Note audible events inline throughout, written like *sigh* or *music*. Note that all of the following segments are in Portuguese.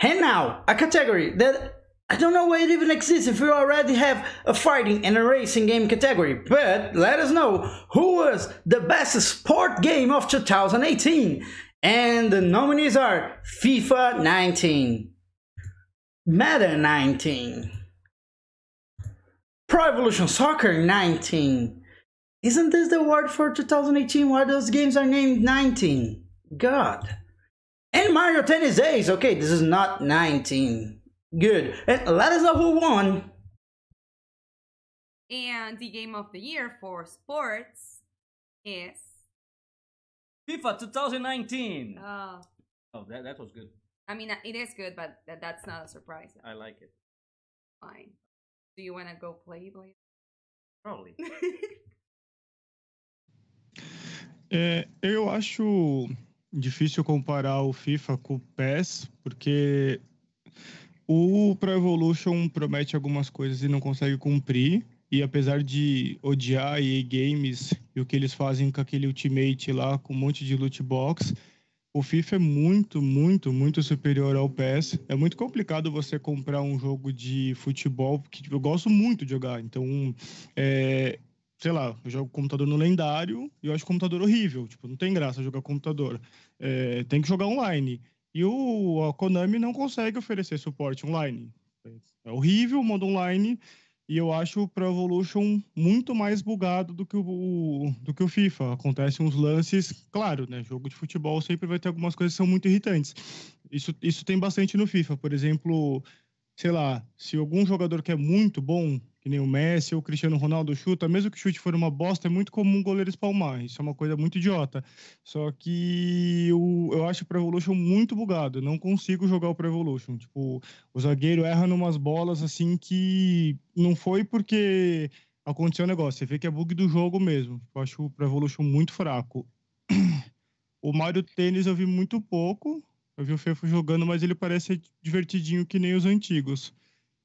And now a category that I don't know why it even exists if you already have a fighting and a racing game category, but let us know who was the best sport game of 2018. And the nominees are FIFA 19, Meta 19, Pro Evolution Soccer 19. Isn't this the word for 2018? Why those games are named 19? God. And Mario Tennis Ace, okay, this is not 19. Good. And let us know who won. And the game of the year for sports is FIFA 2019. Oh, oh that, that was good. I mean, it is good, but that, that's not a surprise. I like it. Fine. Do you want to go play later? Probably. é, *laughs* eh, eu acho difícil comparar o FIFA com o PES, porque o Pro Evolution promete algumas coisas e não consegue cumprir. E apesar de odiar EA Games e o que eles fazem com aquele Ultimate lá, com um monte de loot box, o FIFA é muito, muito, muito superior ao PES. É muito complicado você comprar um jogo de futebol, porque eu gosto muito de jogar. Então, é, sei lá, eu jogo computador no lendário e eu acho computador horrível. Tipo, não tem graça jogar computador. É, tem que jogar online. E o, a Konami não consegue oferecer suporte online. É horrível o modo online. E eu acho o Pro Evolution muito mais bugado do que o, o, do que o FIFA. Acontecem uns lances, claro, né? Jogo de futebol sempre vai ter algumas coisas que são muito irritantes. Isso, isso tem bastante no FIFA. Por exemplo, sei lá, se algum jogador que é muito bom que nem o Messi ou o Cristiano Ronaldo chuta, mesmo que o chute for uma bosta, é muito comum goleiro espalmar. Isso é uma coisa muito idiota. Só que eu, eu acho o Pro Evolution muito bugado. Não consigo jogar o Pro Evolution. Tipo, o zagueiro erra numas bolas assim que não foi porque aconteceu o um negócio. Você vê que é bug do jogo mesmo. Eu acho o Pro Evolution muito fraco. *clears throat* O Mario Tênis eu vi muito pouco. Eu vi o Fefo jogando, mas ele parece divertidinho que nem os antigos.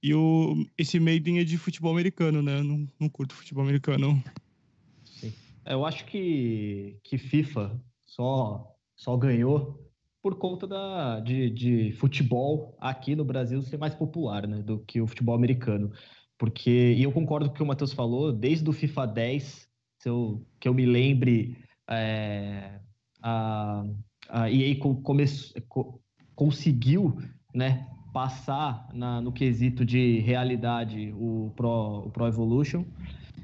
E o, esse Maiden é de futebol americano, né? Eu não, não curto futebol americano. Sim. É, eu acho que, que FIFA só, só ganhou por conta da, de, de futebol aqui no Brasil ser mais popular né, do que o futebol americano. Porque, e eu concordo com o que o Matheus falou, desde o FIFA 10, eu, que eu me lembre, é, a, a EA come, co, conseguiu né, passar na, no quesito de realidade o Pro, o Pro Evolution.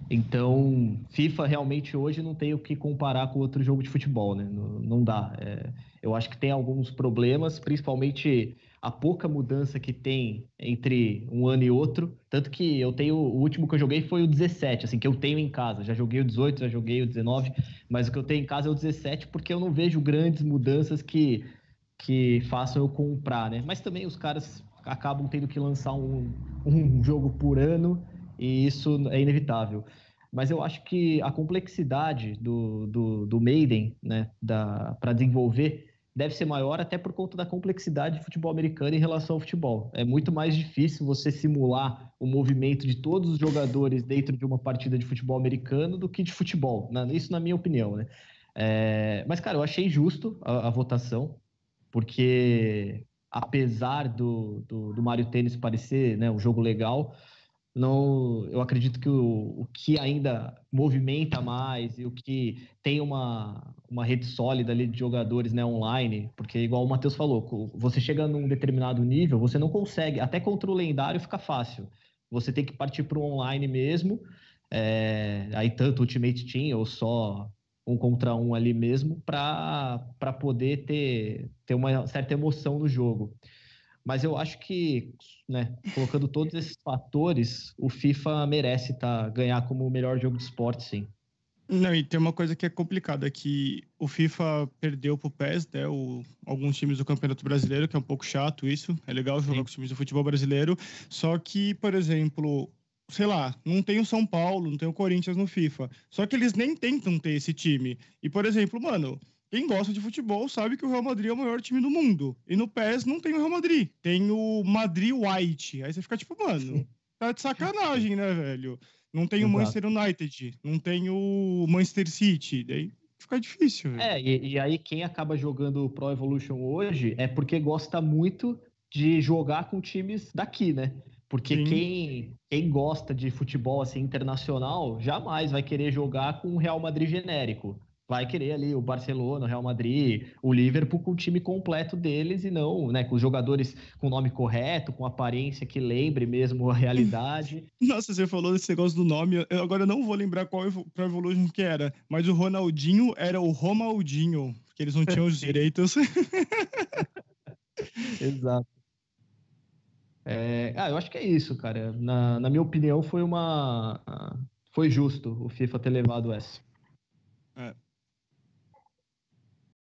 Então, FIFA realmente hoje não tem o que comparar com outro jogo de futebol, né? Não, não dá. É, eu acho que tem alguns problemas, principalmente a pouca mudança que tem entre um ano e outro. Tanto que eu tenho. O último que eu joguei foi o 17, assim, que eu tenho em casa. Já joguei o 18, já joguei o 19, mas o que eu tenho em casa é o 17, porque eu não vejo grandes mudanças que que façam eu comprar, né? Mas também os caras acabam tendo que lançar um, um jogo por ano e isso é inevitável. Mas eu acho que a complexidade do, do, do Maiden né, para desenvolver deve ser maior até por conta da complexidade do futebol americano em relação ao futebol. É muito mais difícil você simular o movimento de todos os jogadores dentro de uma partida de futebol americano do que de futebol. Né? Isso na minha opinião, né? É, mas, cara, eu achei justo a, a votação porque apesar do, do, do Mario Tênis parecer né, um jogo legal, não, eu acredito que o, o que ainda movimenta mais e o que tem uma, uma rede sólida ali de jogadores né, online, porque igual o Matheus falou, você chega num determinado nível, você não consegue, até contra o lendário fica fácil. Você tem que partir para o online mesmo, é, aí tanto Ultimate Team ou só um contra um ali mesmo, para poder ter, ter uma certa emoção no jogo. Mas eu acho que, né, colocando todos esses fatores, o FIFA merece tá, ganhar como o melhor jogo de esporte, sim. Não, e tem uma coisa que é complicada, que o FIFA perdeu pro PES, né, o, alguns times do Campeonato Brasileiro, que é um pouco chato isso, é legal jogar sim. com os times do futebol brasileiro, só que, por exemplo, sei lá, não tem o São Paulo, não tem o Corinthians no FIFA. Só que eles nem tentam ter esse time. E, por exemplo, mano, quem gosta de futebol sabe que o Real Madrid é o maior time do mundo. E no PES não tem o Real Madrid, tem o Madrid White. Aí você fica tipo, mano, *laughs* tá de sacanagem, né, velho? Não tem o Manchester United, não tem o Manchester City. Daí fica difícil. Velho. É, e, e aí quem acaba jogando Pro Evolution hoje é porque gosta muito de jogar com times daqui, né? Porque quem, quem gosta de futebol assim internacional jamais vai querer jogar com o Real Madrid genérico. Vai querer ali o Barcelona, o Real Madrid, o Liverpool com o time completo deles e não, né, com os jogadores com o nome correto, com aparência que lembre mesmo a realidade. *laughs* Nossa, você falou desse negócio do nome, eu agora não vou lembrar qual Pro Evolution que era, mas o Ronaldinho era o Romaldinho, porque eles não tinham os *laughs* direitos. *laughs* Exato. É, ah, eu acho que é isso, cara. Na, na minha opinião, foi uma. Ah, foi justo o FIFA ter levado essa. É.